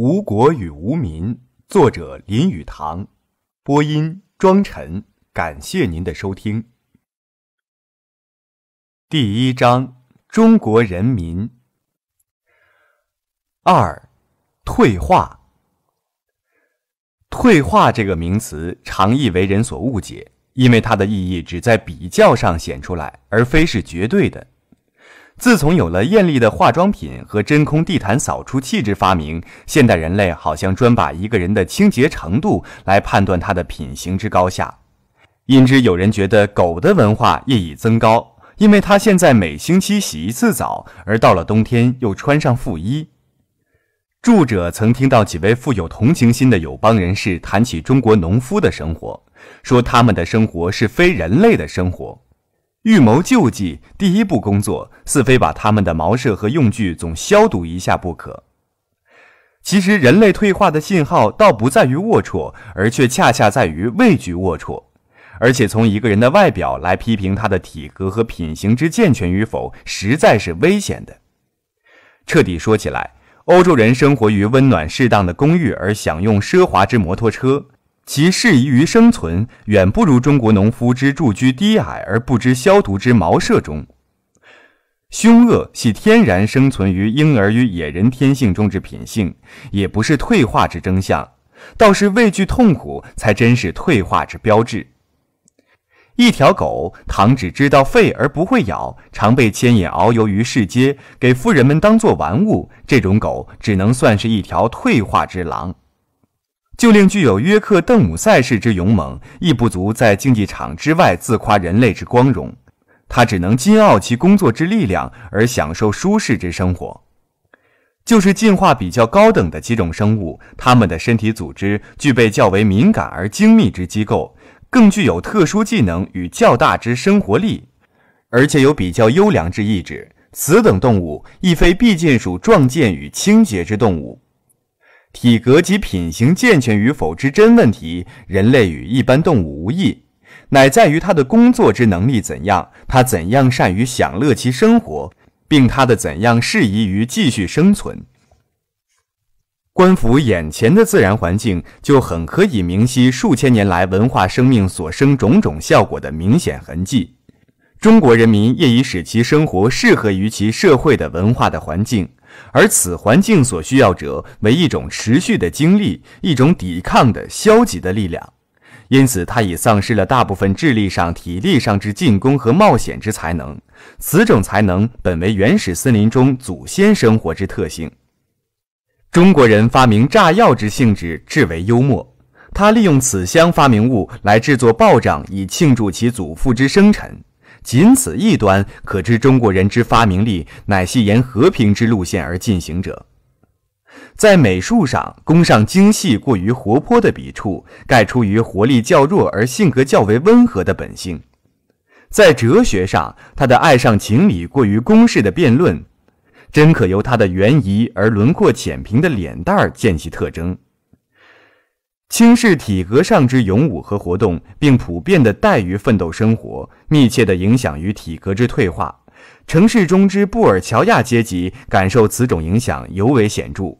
《无国与无民》作者林语堂，播音庄晨。感谢您的收听。第一章：中国人民。二、退化。退化这个名词常易为人所误解，因为它的意义只在比较上显出来，而非是绝对的。自从有了艳丽的化妆品和真空地毯扫除气质发明，现代人类好像专把一个人的清洁程度来判断他的品行之高下。因之，有人觉得狗的文化业已增高，因为它现在每星期洗一次澡，而到了冬天又穿上副衣。住者曾听到几位富有同情心的友邦人士谈起中国农夫的生活，说他们的生活是非人类的生活。预谋救济第一步工作，似非把他们的茅舍和用具总消毒一下不可。其实，人类退化的信号倒不在于龌龊，而却恰恰在于畏惧龌龊。而且，从一个人的外表来批评他的体格和品行之健全与否，实在是危险的。彻底说起来，欧洲人生活于温暖适当的公寓，而享用奢华之摩托车。其适宜于生存，远不如中国农夫之住居低矮而不知消毒之茅舍中。凶恶系天然生存于婴儿与野人天性中之品性，也不是退化之征象，倒是畏惧痛苦才真是退化之标志。一条狗，倘只知道吠而不会咬，常被牵引遨游于市街，给富人们当作玩物，这种狗只能算是一条退化之狼。就令具有约克邓姆赛氏之勇猛，亦不足在竞技场之外自夸人类之光荣。他只能矜傲其工作之力量，而享受舒适之生活。就是进化比较高等的几种生物，它们的身体组织具备较为敏感而精密之机构，更具有特殊技能与较大之生活力，而且有比较优良之意志。此等动物亦非必见属壮健与清洁之动物。体格及品行健全与否之真问题，人类与一般动物无异，乃在于他的工作之能力怎样，他怎样善于享乐其生活，并他的怎样适宜于继续生存。官府眼前的自然环境，就很可以明晰数千年来文化生命所生种种效果的明显痕迹。中国人民业已使其生活适合于其社会的、文化的环境。而此环境所需要者为一种持续的精力，一种抵抗的消极的力量，因此他已丧失了大部分智力上、体力上之进攻和冒险之才能。此种才能本为原始森林中祖先生活之特性。中国人发明炸药之性质至为幽默，他利用此箱发明物来制作爆仗以庆祝其祖父之生辰。仅此一端，可知中国人之发明力，乃系沿和平之路线而进行者。在美术上，工上精细过于活泼的笔触，盖出于活力较弱而性格较为温和的本性；在哲学上，他的爱上情理过于公式的辩论，真可由他的圆疑而轮廓浅平的脸蛋儿见其特征。轻视体格上之勇武和活动，并普遍的怠于奋斗生活，密切的影响于体格之退化。城市中之布尔乔亚阶级感受此种影响尤为显著。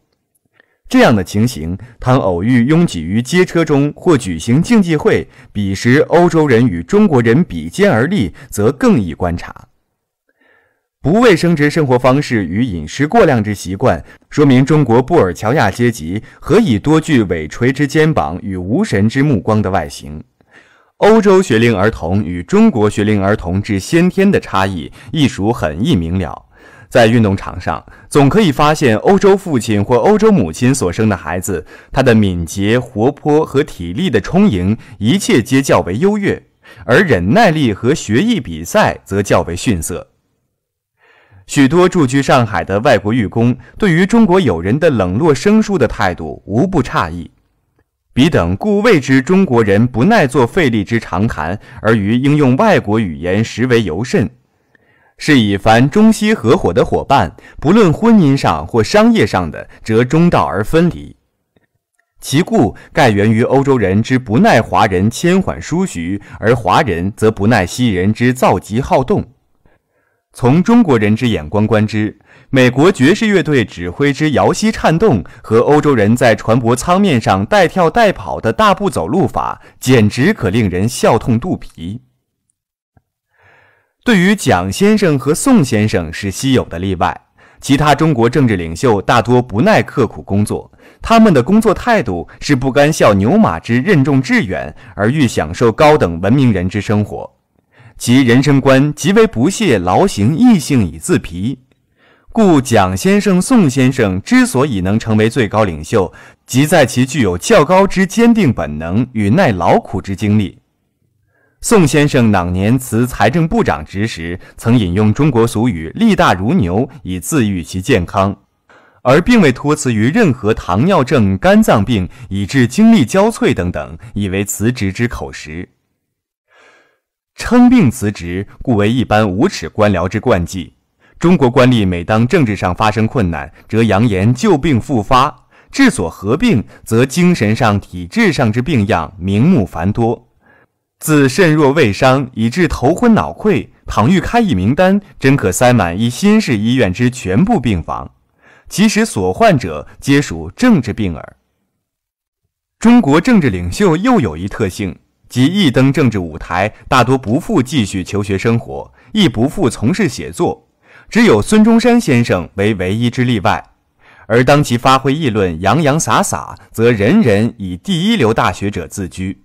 这样的情形，倘偶遇拥挤于街车中或举行竞技会，彼时欧洲人与中国人比肩而立，则更易观察。不卫生殖生活方式与饮食过量之习惯，说明中国布尔乔亚阶级何以多具尾垂之肩膀与无神之目光的外形。欧洲学龄儿童与中国学龄儿童之先天的差异，亦属很易明了。在运动场上，总可以发现欧洲父亲或欧洲母亲所生的孩子，他的敏捷、活泼和体力的充盈，一切皆较为优越，而忍耐力和学艺比赛则较为逊色。许多驻居上海的外国寓公，对于中国友人的冷落生疏的态度，无不诧异。彼等故谓之中国人不耐做费力之长谈，而于应用外国语言，实为尤甚。是以凡中西合伙的伙伴，不论婚姻上或商业上的，则中道而分离。其故盖源于欧洲人之不耐华人迁缓疏徐，而华人则不耐西人之躁急好动。从中国人之眼光观之，美国爵士乐队指挥之摇膝颤动，和欧洲人在船舶舱面上带跳带跑的大步走路法，简直可令人笑痛肚皮。对于蒋先生和宋先生是稀有的例外，其他中国政治领袖大多不耐刻苦工作，他们的工作态度是不甘效牛马之任重致远，而欲享受高等文明人之生活。其人生观极为不屑劳行异性以自疲，故蒋先生、宋先生之所以能成为最高领袖，即在其具有较高之坚定本能与耐劳苦之经历。宋先生朗年辞财政部长职时，曾引用中国俗语“力大如牛”以自喻其健康，而并未托辞于任何糖尿病、肝脏病以致精力交瘁等等，以为辞职之口实。称病辞职，故为一般无耻官僚之惯技。中国官吏每当政治上发生困难，则扬言旧病复发；治所合并，则精神上、体质上之病样名目繁多，自肾弱胃伤以致头昏脑溃。倘欲开一名单，真可塞满一新式医院之全部病房。其实所患者，皆属政治病耳。中国政治领袖又有一特性。即一登政治舞台，大多不复继续求学生活，亦不复从事写作，只有孙中山先生为唯一之例外。而当其发挥议论，洋洋洒洒，则人人以第一流大学者自居。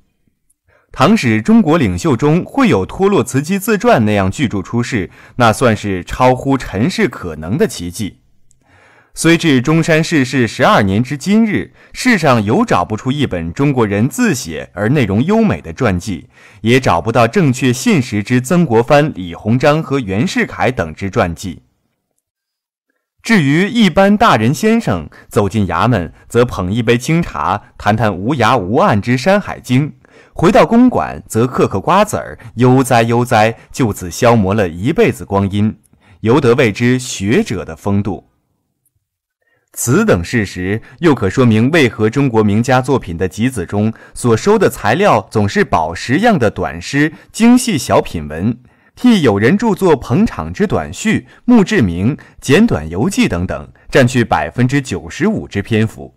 倘使中国领袖中会有托洛茨基自传那样巨著出世，那算是超乎尘世可能的奇迹。虽至中山逝世十二年之今日，世上有找不出一本中国人自写而内容优美的传记，也找不到正确信实之曾国藩、李鸿章和袁世凯等之传记。至于一般大人先生走进衙门，则捧一杯清茶，谈谈无涯无岸之《山海经》；回到公馆，则嗑嗑瓜子儿，悠哉悠哉，就此消磨了一辈子光阴，犹得谓之学者的风度。此等事实又可说明，为何中国名家作品的集子中所收的材料总是宝石样的短诗、精细小品文、替友人著作捧场之短序、墓志铭、简短游记等等，占据百分之九十五之篇幅。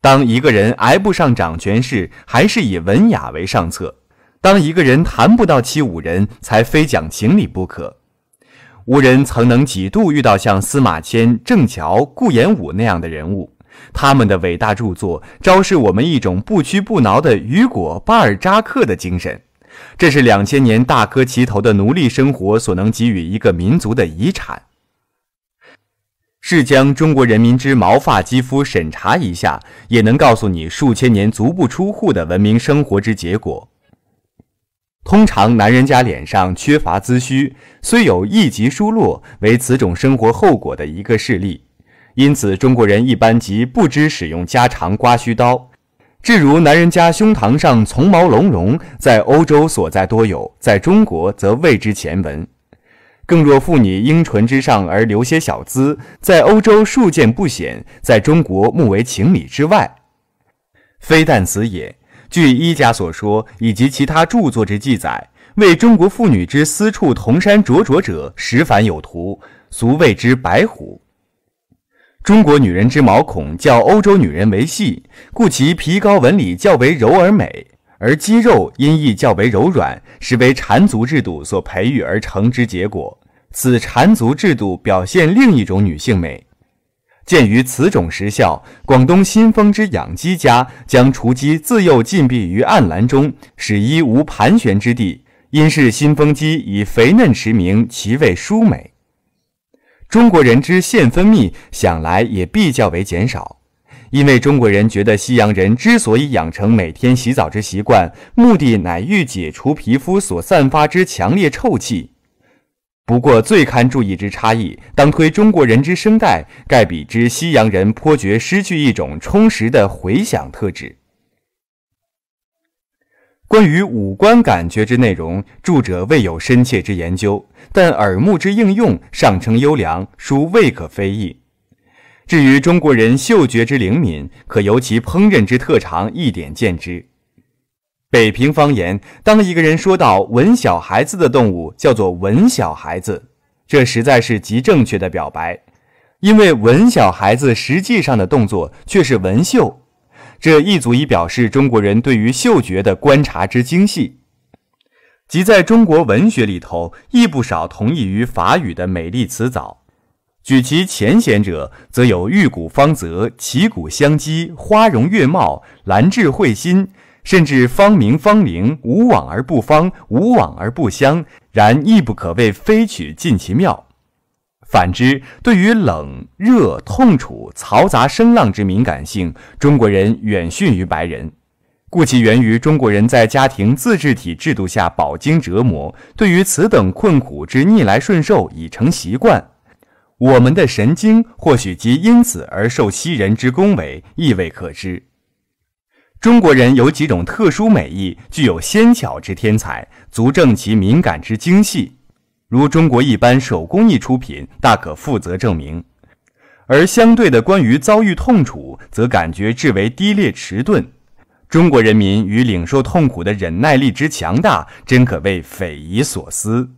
当一个人挨不上掌权势，还是以文雅为上策；当一个人谈不到七五人，才非讲情理不可。无人曾能几度遇到像司马迁、郑樵、顾炎武那样的人物，他们的伟大著作昭示我们一种不屈不挠的雨果、巴尔扎克的精神。这是两千年大磕齐头的奴隶生活所能给予一个民族的遗产。是将中国人民之毛发肌肤审查一下，也能告诉你数千年足不出户的文明生活之结果。通常男人家脸上缺乏资须，虽有一级疏落，为此种生活后果的一个事例。因此，中国人一般即不知使用家常刮须刀。至如男人家胸膛上丛毛隆茸，在欧洲所在多有，在中国则未知前闻。更若妇女樱唇之上而留些小资，在欧洲数见不鲜，在中国目为情理之外，非但子也。据一家所说，以及其他著作之记载，为中国妇女之私处同山灼灼者，实凡有图，俗谓之白虎。中国女人之毛孔较欧洲女人为细，故其皮高纹理较为柔而美，而肌肉因亦较为柔软，实为缠足制度所培育而成之结果。此缠足制度表现另一种女性美。鉴于此种时效，广东新丰之养鸡家将雏鸡自幼禁闭于暗栏中，使一无盘旋之地。因是新丰鸡以肥嫩驰名，其味殊美。中国人之腺分泌，想来也必较为减少，因为中国人觉得西洋人之所以养成每天洗澡之习惯，目的乃欲解除皮肤所散发之强烈臭气。不过最堪注意之差异，当推中国人之声带，盖比之西洋人颇觉失去一种充实的回响特质。关于五官感觉之内容，著者未有深切之研究，但耳目之应用尚称优良，殊未可非议。至于中国人嗅觉之灵敏，可由其烹饪之特长一点见之。北平方言，当一个人说到“吻小孩子的动物叫做吻小孩子”，这实在是极正确的表白，因为吻小孩子实际上的动作却是闻嗅，这一足以表示中国人对于嗅觉的观察之精细。即在中国文学里头，亦不少同意于法语的美丽词藻，举其浅显者，则有玉骨芳泽、旗鼓相击、花容月貌、兰质蕙心。甚至芳名芳名，无往而不芳，无往而不香。然亦不可谓非曲尽其妙。反之，对于冷热痛楚、嘈杂声浪之敏感性，中国人远逊于白人。故其源于中国人在家庭自治体制度下饱经折磨，对于此等困苦之逆来顺受已成习惯。我们的神经或许即因此而受西人之恭维，亦未可知。中国人有几种特殊美意，具有纤巧之天才，足证其敏感之精细。如中国一般手工艺出品，大可负责证明。而相对的，关于遭遇痛楚，则感觉至为低劣迟钝。中国人民与领受痛苦的忍耐力之强大，真可谓匪夷所思。